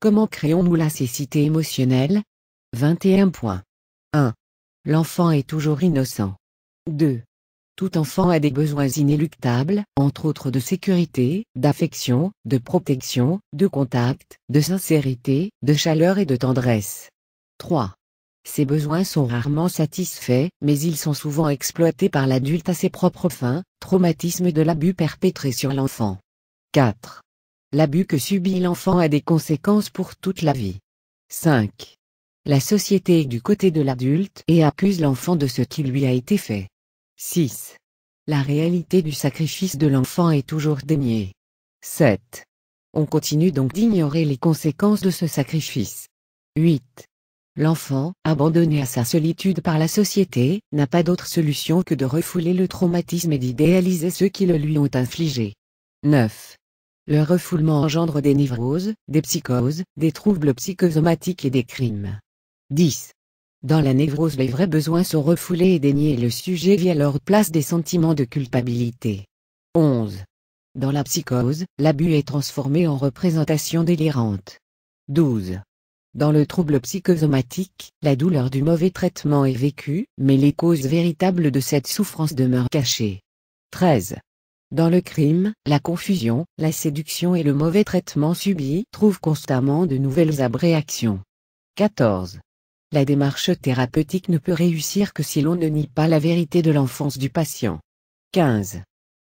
Comment créons-nous la cécité émotionnelle 1. L'enfant est toujours innocent. 2. Tout enfant a des besoins inéluctables, entre autres de sécurité, d'affection, de protection, de contact, de sincérité, de chaleur et de tendresse. 3. Ces besoins sont rarement satisfaits, mais ils sont souvent exploités par l'adulte à ses propres fins, traumatisme de l'abus perpétré sur l'enfant. 4. L'abus que subit l'enfant a des conséquences pour toute la vie. 5. La société est du côté de l'adulte et accuse l'enfant de ce qui lui a été fait. 6. La réalité du sacrifice de l'enfant est toujours déniée. 7. On continue donc d'ignorer les conséquences de ce sacrifice. 8. L'enfant, abandonné à sa solitude par la société, n'a pas d'autre solution que de refouler le traumatisme et d'idéaliser ceux qui le lui ont infligé. 9. Le refoulement engendre des névroses, des psychoses, des troubles psychosomatiques et des crimes. 10. Dans la névrose les vrais besoins sont refoulés et déniés et le sujet vit à leur place des sentiments de culpabilité. 11. Dans la psychose, l'abus est transformé en représentation délirante. 12. Dans le trouble psychosomatique, la douleur du mauvais traitement est vécue, mais les causes véritables de cette souffrance demeurent cachées. 13. Dans le crime, la confusion, la séduction et le mauvais traitement subi trouvent constamment de nouvelles abréactions. 14. La démarche thérapeutique ne peut réussir que si l'on ne nie pas la vérité de l'enfance du patient. 15.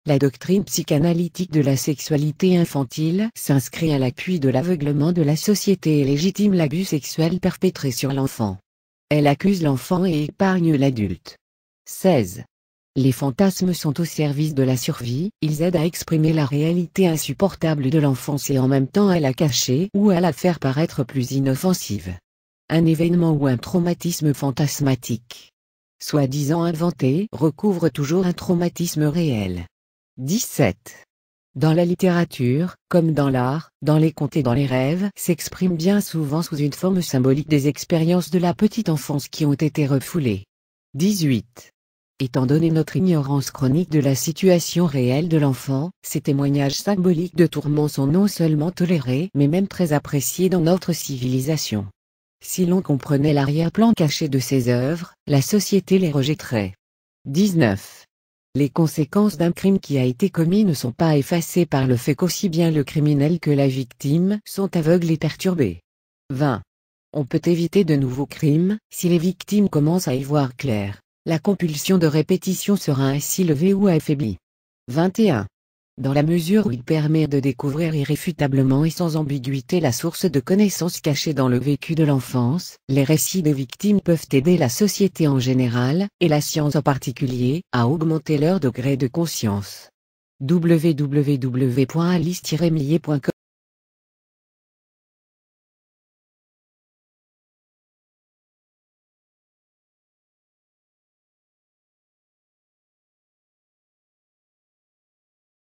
La doctrine psychanalytique de la sexualité infantile s'inscrit à l'appui de l'aveuglement de la société et légitime l'abus sexuel perpétré sur l'enfant. Elle accuse l'enfant et épargne l'adulte. 16. Les fantasmes sont au service de la survie, ils aident à exprimer la réalité insupportable de l'enfance et en même temps à la cacher ou à la faire paraître plus inoffensive. Un événement ou un traumatisme fantasmatique, soi-disant inventé, recouvre toujours un traumatisme réel. 17. Dans la littérature, comme dans l'art, dans les contes et dans les rêves, s'expriment bien souvent sous une forme symbolique des expériences de la petite enfance qui ont été refoulées. 18. Étant donné notre ignorance chronique de la situation réelle de l'enfant, ces témoignages symboliques de tourments sont non seulement tolérés mais même très appréciés dans notre civilisation. Si l'on comprenait l'arrière-plan caché de ces œuvres, la société les rejetterait. 19. Les conséquences d'un crime qui a été commis ne sont pas effacées par le fait qu'aussi bien le criminel que la victime sont aveugles et perturbés. 20. On peut éviter de nouveaux crimes si les victimes commencent à y voir clair. La compulsion de répétition sera ainsi levée ou affaiblie. 21. Dans la mesure où il permet de découvrir irréfutablement et sans ambiguïté la source de connaissances cachées dans le vécu de l'enfance, les récits de victimes peuvent aider la société en général, et la science en particulier, à augmenter leur degré de conscience. wwwalice